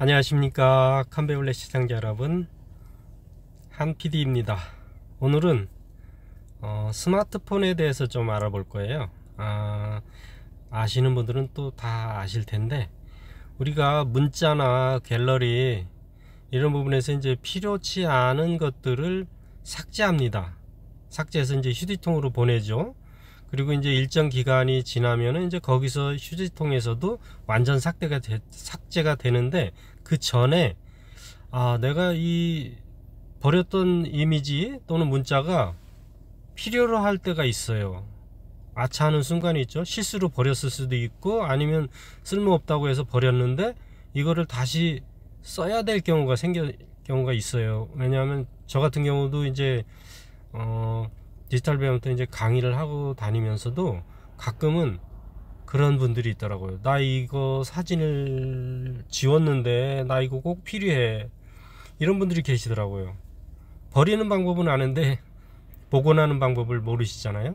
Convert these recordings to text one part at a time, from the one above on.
안녕하십니까 칸베올레 시장자 여러분 한PD입니다 오늘은 어, 스마트폰에 대해서 좀 알아볼 거예요 아, 아시는 분들은 또 다 아실 텐데 우리가 문자나 갤러리 이런 부분에서 이제 필요치 않은 것들을 삭제합니다 삭제해서 이제 휴대통으로 보내죠 그리고 이제 일정 기간이 지나면은 이제 거기서 휴지통에서도 완전 삭제가 되, 삭제가 되는데 그 전에 아 내가 이 버렸던 이미지 또는 문자가 필요로 할 때가 있어요. 아차하는 순간이 있죠. 실수로 버렸을 수도 있고 아니면 쓸모없다고 해서 버렸는데 이거를 다시 써야 될 경우가 생길 경우가 있어요. 왜냐하면 저 같은 경우도 이제 어 디지털 배움터 이제 강의를 하고 다니면서도 가끔은 그런 분들이 있더라고요. 나 이거 사진을 지웠는데 나 이거 꼭 필요해. 이런 분들이 계시더라고요. 버리는 방법은 아는데 복원하는 방법을 모르시잖아요.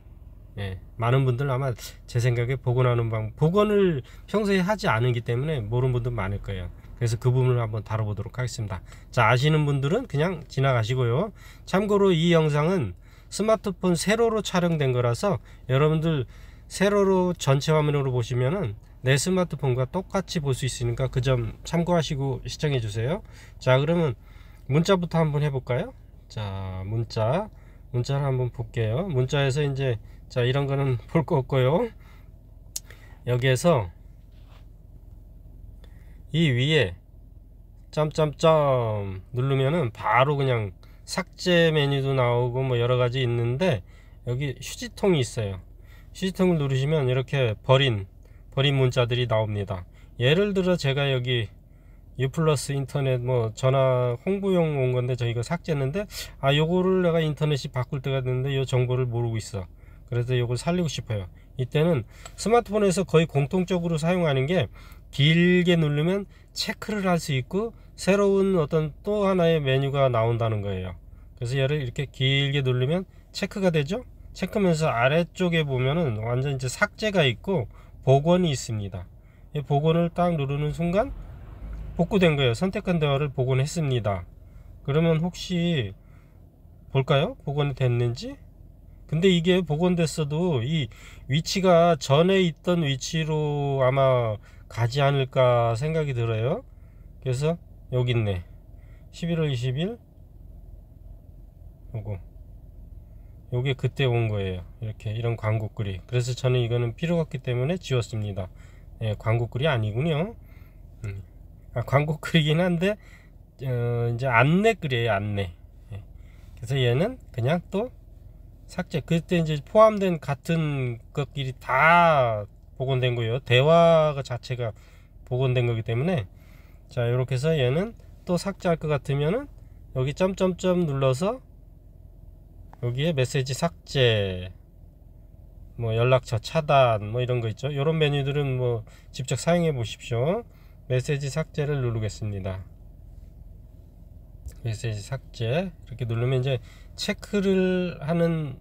예, 많은 분들 아마 제 생각에 복원하는 방법 복원을 평소에 하지 않기 때문에 모르는 분들 많을 거예요. 그래서 그 부분을 한번 다뤄보도록 하겠습니다. 자, 아시는 분들은 그냥 지나가시고요. 참고로 이 영상은 스마트폰 세로로 촬영된 거라서 여러분들 세로로 전체 화면으로 보시면은 내 스마트폰과 똑같이 볼 수 있으니까 그 점 참고하시고 시청해 주세요 자 그러면 문자부터 한번 해볼까요 자 문자 문자를 한번 볼게요 문자에서 이제 자 이런 거는 볼 거 없고요 여기에서 이 위에 점점점 누르면은 바로 그냥 삭제 메뉴도 나오고 뭐 여러 가지 있는데 여기 휴지통이 있어요 휴지통을 누르시면 이렇게 버린 버린 문자들이 나옵니다 예를 들어 제가 여기 유플러스 인터넷 뭐 전화 홍보용 온 건데 저희가 삭제했는데 아 요거를 내가 인터넷이 바꿀 때가 됐는데 요 정보를 모르고 있어 그래서 요걸 살리고 싶어요 이때는 스마트폰에서 거의 공통적으로 사용하는 게 길게 누르면 체크를 할 수 있고 새로운 어떤 또 하나의 메뉴가 나온다는 거예요 그래서 얘를 이렇게 길게 누르면 체크가 되죠 체크면서 아래쪽에 보면은 완전 이제 삭제가 있고 복원이 있습니다 이 복원을 딱 누르는 순간 복구된 거예요 선택한 대화를 복원했습니다 그러면 혹시 볼까요 복원이 됐는지 근데 이게 복원됐어도 이 위치가 전에 있던 위치로 아마 가지 않을까 생각이 들어요 그래서 여기 있네 11월 20일 요거 요게 그때 온 거예요 이렇게 이런 광고글이 그래서 저는 이거는 필요 없기 때문에 지웠습니다 예, 광고글이 아니군요 음. 아, 광고글이긴 한데 어, 이제 안내글이에요 안내 예. 그래서 얘는 그냥 또 삭제 그때 이제 포함된 같은 것끼리 다 복원된 거예요 대화 자체가 복원된 거기 때문에 자 이렇게 해서 얘는 또 삭제할 것 같으면은 여기 점점점 눌러서 여기에 메시지 삭제 뭐 연락처 차단 뭐 이런 거 있죠 요런 메뉴들은 뭐 직접 사용해 보십시오 메시지 삭제를 누르겠습니다 메시지 삭제 이렇게 누르면 이제 체크를 하는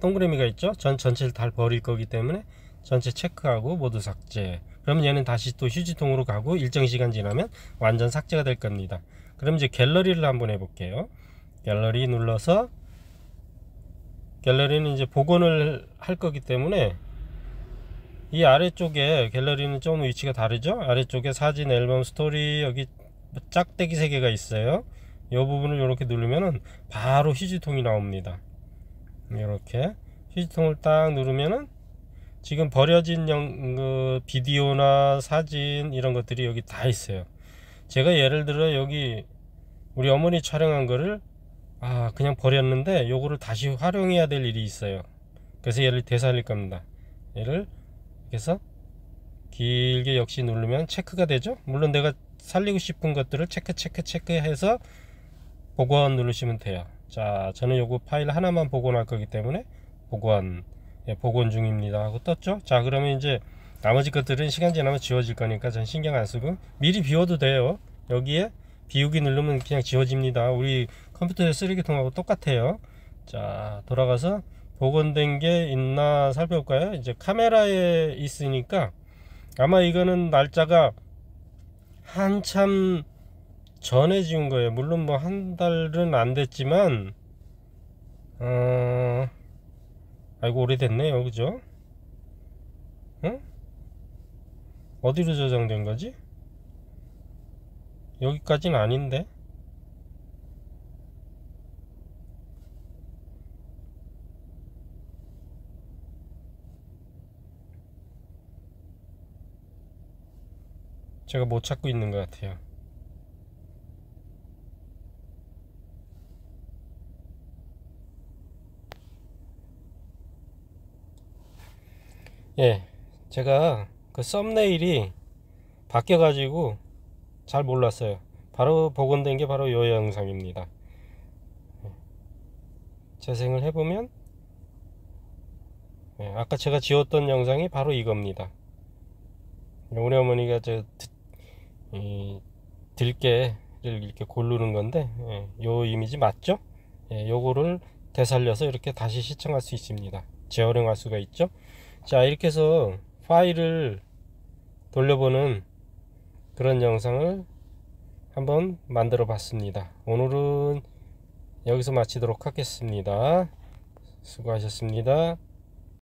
동그라미가 있죠 전 전체를 다 버릴 거기 때문에 전체 체크하고 모두 삭제 그럼 얘는 다시 또 휴지통으로 가고 일정 시간 지나면 완전 삭제가 될 겁니다 그럼 이제 갤러리를 한번 해볼게요 갤러리 눌러서 갤러리는 이제 복원을 할 거기 때문에 이 아래쪽에 갤러리는 좀 위치가 다르죠 아래쪽에 사진 앨범 스토리 여기 짝대기 세 개가 있어요 이 부분을 이렇게 누르면은 바로 휴지통이 나옵니다 이렇게 휴지통을 딱 누르면은 지금 버려진 영, 그 비디오나 사진 이런 것들이 여기 다 있어요 제가 예를 들어 여기 우리 어머니 촬영한 거를 아 그냥 버렸는데 요거를 다시 활용해야 될 일이 있어요 그래서 얘를 되살릴 겁니다 얘를 해서 길게 역시 누르면 체크가 되죠 물론 내가 살리고 싶은 것들을 체크 체크 체크해서 복원 누르시면 돼요 자 저는 요거 파일 하나만 복원할 거기 때문에 복원 예, 복원 중입니다 하고 떴죠 자 그러면 이제 나머지 것들은 시간 지나면 지워질 거니까 전 신경 안 쓰고 미리 비워도 돼요 여기에 비우기 누르면 그냥 지워집니다 우리 컴퓨터의 쓰레기통하고 똑같아요 자 돌아가서 복원된 게 있나 살펴볼까요 이제 카메라에 있으니까 아마 이거는 날짜가 한참 전에 지운 거예요 물론 뭐 한 달은 안 됐지만 어... 아이고 오래됐네요 그죠? 응? 어디로 저장된 거지? 여기까진 아닌데 제가 못 찾고 있는 것 같아요 예 제가 그 썸네일이 바뀌어 가지고 잘 몰랐어요 바로 복원된 게 바로 요 영상입니다 재생을 해보면 예, 아까 제가 지웠던 영상이 바로 이겁니다 우리 어머니가 저 이, 들깨를 이렇게 고르는 건데 예, 요 이미지 맞죠? 예, 요거를 되살려서 이렇게 다시 시청할 수 있습니다 재활용할 수가 있죠 자 이렇게 해서 파일을 돌려보는 그런 영상을 한번 만들어 봤습니다 오늘은 여기서 마치도록 하겠습니다 수고하셨습니다